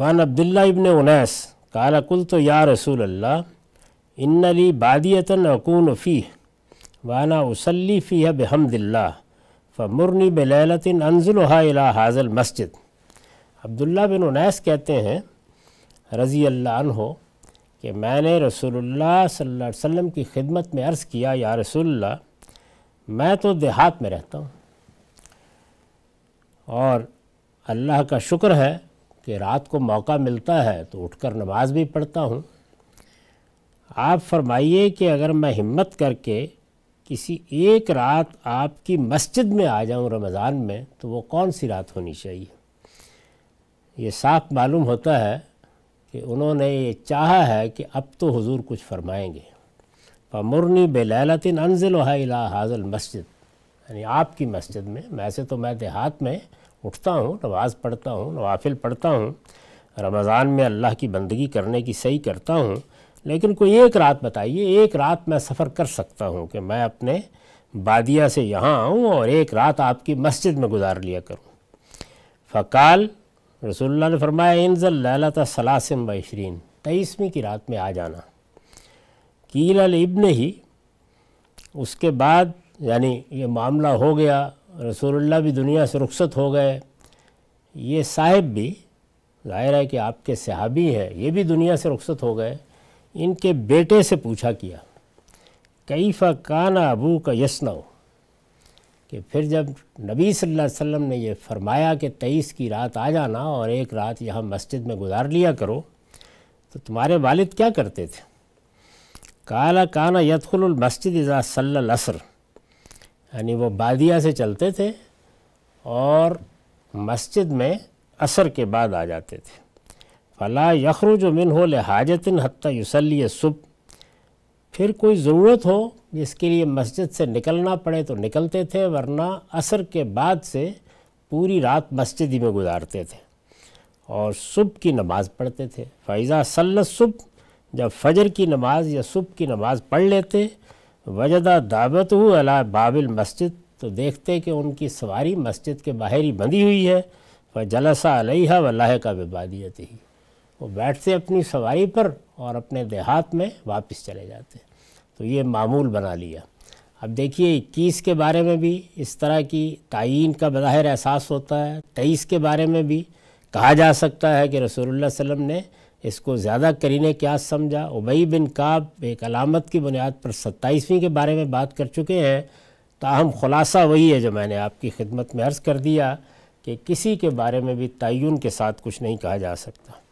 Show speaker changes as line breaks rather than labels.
वान अब्दुल्ला इबन उनैस काला कुल तो या रसूल अल्लाह इन बादियतन अकून फ़ी वाना उसली फ़ी है बहमदिल्ला फ़मरनी बलतिन अनजुल्ला हाजल मस्जिद अब्दुल्ला बिन उनैस कहते हैं रज़ी अल्लाह हो कि मैंने रसूलुल्लाह सल्लल्लाहु अलैहि वसल्लम की खिदमत में अर्ज़ किया या रसूलुल्लाह मैं तो देहात में रहता हूँ और अल्लाह का शुक्र है कि रात को मौका मिलता है तो उठकर नमाज भी पढ़ता हूँ आप फरमाइए कि अगर मैं हिम्मत करके किसी एक रात आपकी मस्जिद में आ जाऊँ रमज़ान में तो वो कौन सी रात होनी चाहिए ये साफ मालूम होता है कि उन्होंने ये चाहा है कि अब तो हुजूर कुछ फरमाएंगे फमुरनी बेलैलतिन अनजिल हाजल मस्जिद यानी आपकी मस्जिद में वैसे तो मैं देहात में उठता हूँ नमाज़ पढ़ता हूँ नवाफिल पढ़ता हूँ रमज़ान में अल्लाह की बंदगी करने की सही करता हूँ लेकिन कोई एक रात बताइए एक रात मैं सफ़र कर सकता हूँ कि मैं अपने बादिया से यहाँ आऊँ और एक रात आपकी मस्जिद में गुजार लिया करूँ फ़काल रसोल्ला ने फरमाया इनजल्ला सलासम बशरीन तेईसवीं की रात में आ जाना कील इब्न ही उसके बाद यानी ये मामला हो गया रसूलुल्लाह भी दुनिया से रुखसत हो गए ये साहिब भी जाहिर है कि आपके सहाबी हैं ये भी दुनिया से रुखसत हो गए इनके बेटे से पूछा किया कैफ़ा काना अबू का हो कि फिर जब नबी सल्लल्लाहु अलैहि वसल्लम ने ये फरमाया कि तेईस की रात आ जाना और एक रात यहाँ मस्जिद में गुजार लिया करो तो तुम्हारे वालिद क्या करते थे काला काना यदखुल इज़ा सल्लल असर यानी वो बादिया से चलते थे और मस्जिद में असर के बाद आ जाते थे फला जो मिन हो लिहाजतिन हती युसली सुब फिर कोई ज़रूरत हो जिसके लिए मस्जिद से निकलना पड़े तो निकलते थे वरना असर के बाद से पूरी रात मस्जिद ही में गुजारते थे और सुबह की नमाज़ पढ़ते थे फ़ैज़ा सल्ल सुबह जब फजर की नमाज़ या सुबह की नमाज़ पढ़ लेते वजदा दावत हु अला बाबिल मस्जिद तो देखते कि उनकी सवारी मस्जिद के बाहर ही बंधी हुई है वह जलसा अलैहा वल्लाह का विबादियत ही वो बैठते अपनी सवारी पर और अपने देहात में वापस चले जाते तो ये मामूल बना लिया अब देखिए इक्कीस के बारे में भी इस तरह की तयन का बज़ाहिर एहसास होता है तेईस के बारे में भी कहा जा सकता है कि रसूलुल्लाह वसल्लम ने इसको ज़्यादा करीने क्या समझा उबई बिन काब एक अलामत की बुनियाद पर सत्ताईसवीं के बारे में बात कर चुके हैं ताहम ख़ुलासा वही है जो मैंने आपकी खिदमत में अर्ज़ कर दिया कि किसी के बारे में भी तयन के साथ कुछ नहीं कहा जा सकता